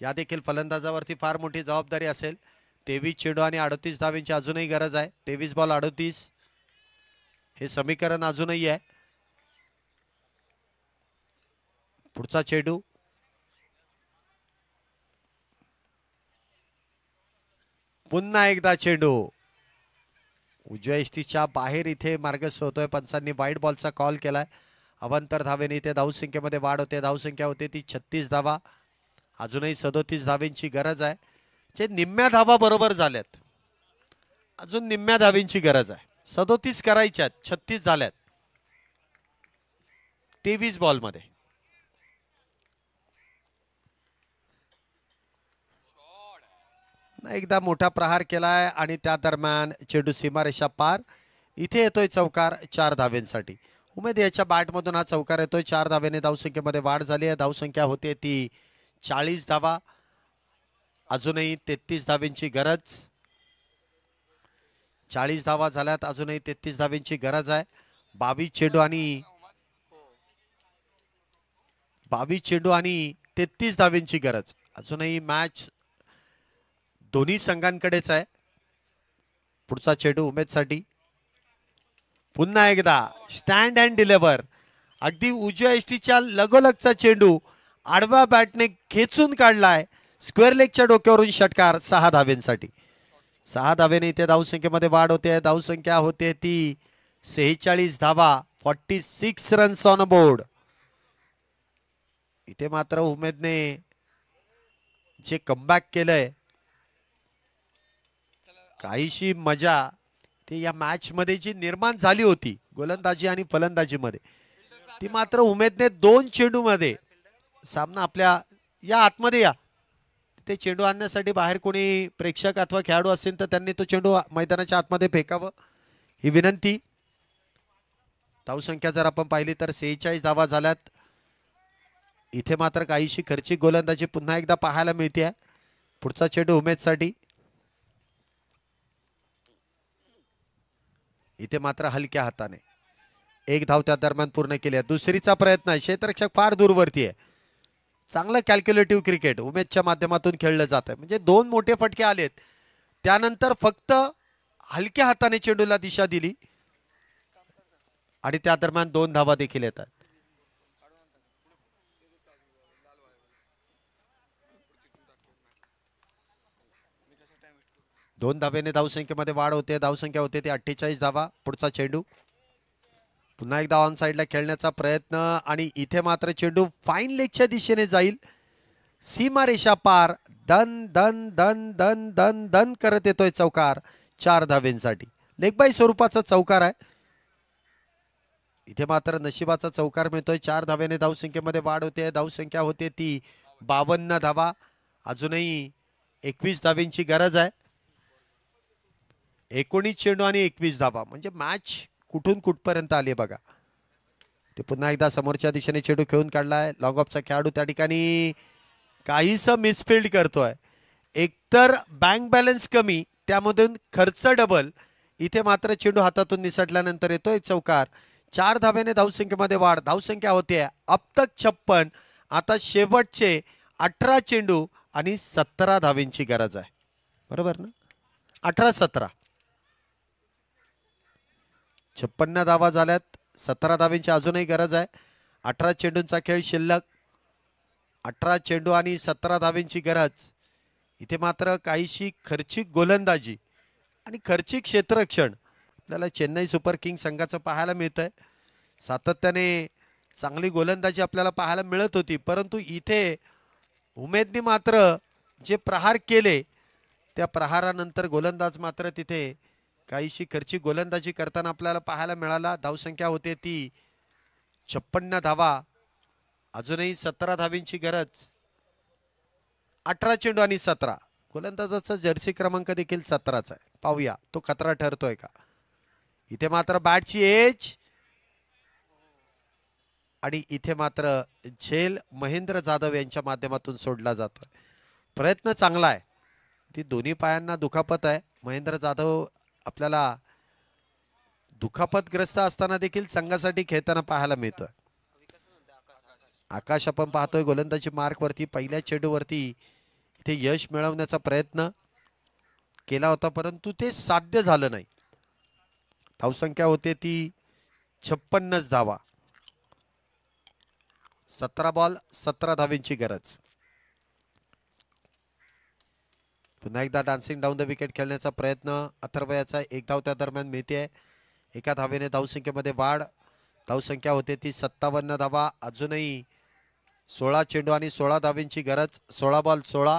या देखील फलंदाजावरती फार मोठी जबाबदारी असेल तेवीस चेंडू आणि अडतीस धावेंची अजूनही गरज आहे तेवीस बॉल अडतीस हे समीकरण अजूनही आहे पुढचा चेंडू पुन्हा एकदा चेंडू उजव्या बाहेर इथे मार्ग होतोय पंचांनी वाईट बॉलचा कॉल केलाय अवंतर धावेने इथे धावसंख्येमध्ये वाढ होते धावसंख्या होते ती छत्तीस धावा अजूनही सदोतीस धावींची गरज आहे जे निम्म्या धावा बरोबर झाल्यात अजून निम्म्या धावींची गरज आहे सदोतीस करायच्यात छत्तीस झाल्यात तेवीस बॉलमध्ये एकदा मोठा प्रहार केलाय आणि त्या दरम्यान चेंडू सीमारेषा पार इथे येतोय चौकार चार धावेंसाठी उमेद याच्या बॅटमधून हा चौकार येतोय चार धावेने धावसंख्येमध्ये वाढ झाली आहे धावसंख्या होते ती चाळीस धावा अजूनही तेहतीस धावेंची गरज चाळीस धावा झाल्यात अजूनही तेहतीस धावेंची गरज आहे बावीस चेंडू आणि बावीस चेंडू आणि तेहतीस धावेंची गरज अजूनही मॅच दोन्ही संघांकडेच आहे पुढचा चेंडू उमेदसाठी पुन्हा एकदा स्टँड अँड डिलेव्हर अगदी उजव्या एसटीच्या लगोलगचा चेंडू आडवा बॅटने खेचून काढलाय स्क्वेअर लेगच्या डोक्यावरून षटकार सहा धावेंसाठी सहा धावेने इथे धावसंख्येमध्ये वाढ होते धावसंख्या होते ती सेहेचाळीस धावा forty six runs on board इथे मात्र उमेदने जे कमबॅक केलंय काहीशी मजा ते या मॅचमध्ये जी निर्माण झाली होती गोलंदाजी आणि फलंदाजीमध्ये ती मात्र उमेदने दोन चेंडूमध्ये सामना आपल्या या आतमध्ये या ते चेंडू आणण्यासाठी बाहेर कोणी प्रेक्षक अथवा खेळाडू असेल तर त्यांनी तो चेंडू मैदानाच्या आतमध्ये फेकावं ही विनंती धावसंख्या जर आपण पाहिली तर सेहेचाळीस धावा झाल्यात इथे मात्र काहीशी खर्चिक गोलंदाजी पुन्हा एकदा पाहायला मिळते आहे पुढचा चेंडू उमेदसाठी इथे मात्र हलक्या हाताने एक धाव त्या दरम्यान पूर्ण केली आहे दुसरीचा प्रयत्न आहे क्षेत्ररक्षक फार दूरवरती आहे चांगलं कॅल्क्युलेटिव्ह क्रिकेट उमेदच्या माध्यमातून खेळलं जात आहे म्हणजे दोन मोठे फटके आलेत त्यानंतर फक्त हलक्या हाताने चेंडूला दिशा दिली आणि त्या दरम्यान दोन धावा देखील येतात दोन धाव्याने धावसंख्येमध्ये वाढ होते धावसंख्या होते ती अठ्ठेचाळीस धावा पुढचा चेंडू पुन्हा एकदा ऑन साईडला खेळण्याचा प्रयत्न आणि इथे मात्र चेंडू फाईन लेगच्या दिशेने जाईल सीमा रेषा पार दन दन दन दन दन दन करत येतोय चौकार चार धावेंसाठी लेखबाई स्वरूपाचा चौकार आहे इथे मात्र नशिबाचा चौकार मिळतोय चार धाव्याने धावसंख्येमध्ये वाढ होते धावसंख्या होते ती बावन्न धावा अजूनही एकवीस धावेंची गरज आहे एकोणीस चेंडू आणि एकवीस धावा म्हणजे मॅच कुठून कुठपर्यंत आली बघा ते पुन्हा एकदा समोरच्या दिशेने चेंडू खेळून काढलाय लॉग ऑफचा खेळाडू त्या ठिकाणी काहीस मिसफिल्ड करतोय एकतर बँक बॅलन्स कमी त्यामधून खर्च डबल इथे मात्र चेंडू हातातून निसटल्यानंतर येतोय चौकार चार धाब्याने धावसंख्येमध्ये वाढ धावसंख्या होते तक छप्पन आता शेवटचे अठरा चेंडू आणि सतरा धावेंची गरज आहे बरोबर ना अठरा सतरा छप्पन्न धावा झाल्यात सतरा धावेंची अजूनही गरज आहे अठरा चेंडूंचा खेळ शिल्लक अठरा चेंडू आणि सतरा धावेंची गरज इथे मात्र काहीशी खर्चिक गोलंदाजी आणि खर्चिक क्षेत्ररक्षण आपल्याला चेन्नई सुपर किंग संघाचं पाहायला मिळतं आहे सातत्याने चांगली गोलंदाजी आपल्याला पाहायला मिळत होती परंतु इथे उमेदनी मात्र जे प्रहार केले त्या प्रहारानंतर गोलंदाज मात्र तिथे काहीशी खर्ची गोलंदाजी करताना आपल्याला पाहायला मिळाला धावसंख्या होते ती छप्पन्न धावा अजूनही सतरा धावींची गरज अठरा चेंडू आणि सतरा गोलंदाजाचा जर्सी क्रमांक देखील सतराचा आहे पाहूया तो खतरा ठरतोय का इथे मात्र बॅटची एज आणि इथे मात्र झेल महेंद्र जाधव यांच्या माध्यमातून सोडला जातोय प्रयत्न चांगला आहे ती दोन्ही पायांना दुखापत आहे महेंद्र जाधव आपल्याला दुखापतग्रस्त असताना देखील संघासाठी खेळताना पाहायला मिळतोय आकाश आपण पाहतोय गोलंदाजी मार्कवरती पहिल्या चेंडूवरती इथे यश मिळवण्याचा प्रयत्न केला होता परंतु ते साध्य झालं नाही धावसंख्या होते ती छप्पन्नच धावा सतरा बॉल सतरा धावींची गरज पुन्हा एकदा डान्सिंग डाऊन द विकेट खेळण्याचा प्रयत्न अथर्वयाचा एक धाव त्या दरम्यान मिळते आहे एका धावेने धावसंख्येमध्ये वाढ धावसंख्या होते ती सत्तावन्न धावा अजूनही सोळा चेंडू आणि सोळा धावींची गरज सोळा बॉल सोळा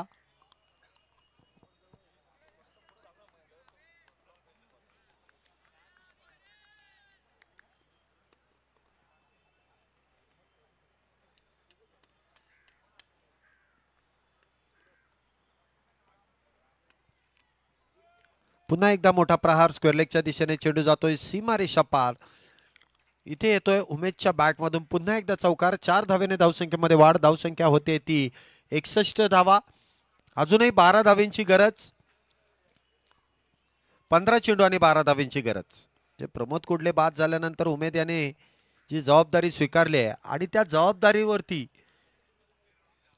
पुन्हा एकदा मोठा प्रहार स्क्वेअर लेगच्या दिशेने चेंडू जातोय सीमारेषा पार इथे येतोय उमेदच्या बॅटमधून पुन्हा एकदा चौकार चार धावेने धावसंख्येमध्ये वाढ धावसंख्या होते ती एकसष्ट धावा अजूनही बारा धावींची गरज पंधरा चेंडू आणि बारा धावेंची गरज जे प्रमोद कुडले बाद झाल्यानंतर उमेद याने जी जबाबदारी स्वीकारली आहे आणि त्या जबाबदारीवरती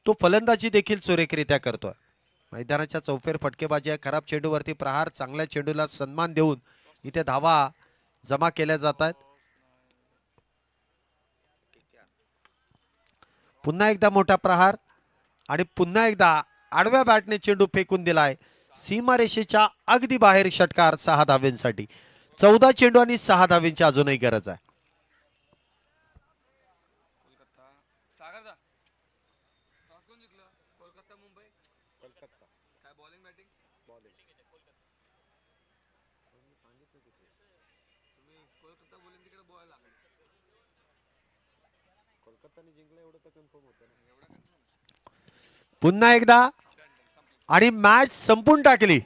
तो फलंदाजी देखील सुरेखरित्या करतोय मैदानाच्या चौफेर फटकेबाजी आहे खराब चेंडूवरती प्रहार चांगल्या चेंडूला सन्मान देऊन इथे धावा जमा केल्या जात आहेत पुन्हा एकदा मोठा प्रहार आणि पुन्हा एकदा आडव्या बॅटने चेंडू फेकून दिलाय सीमारेषेच्या अगदी बाहेर षटकार सहा धाव्यांसाठी चौदा चेंडू आणि सहा धाव्यांची अजूनही गरज आहे पुन्हा एकदा आणि मॅच संपून टाकली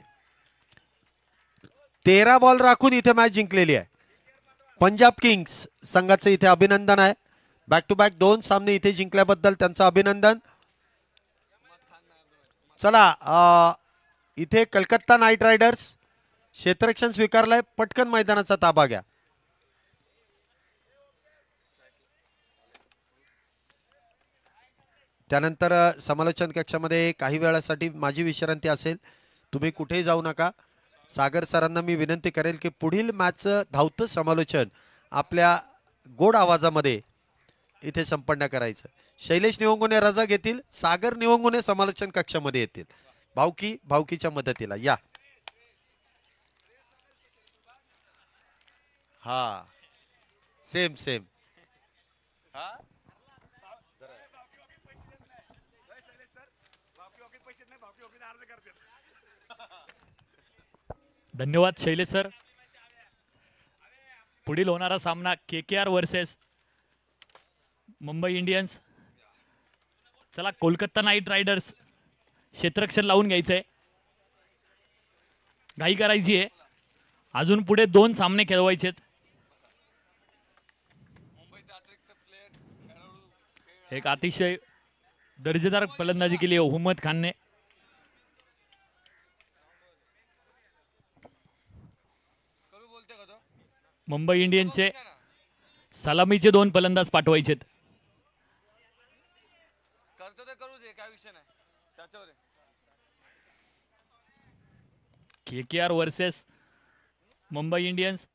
तेरा बॉल राखून इथे मॅच जिंकलेली आहे पंजाब किंग्स संघाचं इथे अभिनंदन आहे बॅक टू बॅक दोन सामने इथे जिंकल्याबद्दल त्यांचं अभिनंदन चला इथे कलकत्ता नाईट रायडर्स क्षेत्ररक्षण स्वीकारलंय पटकन मैदानाचा ताबा घ्या त्यानंतर समालोचन कक्षामध्ये काही वेळासाठी माझी विश्रांती असेल तुम्ही कुठेही जाऊ नका सागर सरांना मी विनंती करेल की पुढील मॅचचं धावतं समालोचन आपल्या गोड आवाजामध्ये इथे संपन्न करायचं शैलेश निवंगुने रजा घेतील सागर निवंगुने समालोचन कक्षामध्ये येतील भाऊकी भाऊकीच्या मदतीला या हा सेम सेम हा धन्यवाद शैलेश सर पुढील होणारा सामना K K R versus Mumbai Indians चला कोलकाता नाईट रायडर्स क्षेत्रक्षण लावून घ्यायचं आहे घाई करायची आहे अजून पुढे दोन सामने खेळवायचे एक अतिशय दर्जेदार फलंदाजी केली आहे खानने मुंबई इंडियन्सचे सलामीचे दोन फलंदाज पाठवायचे K K R versus Mumbai Indians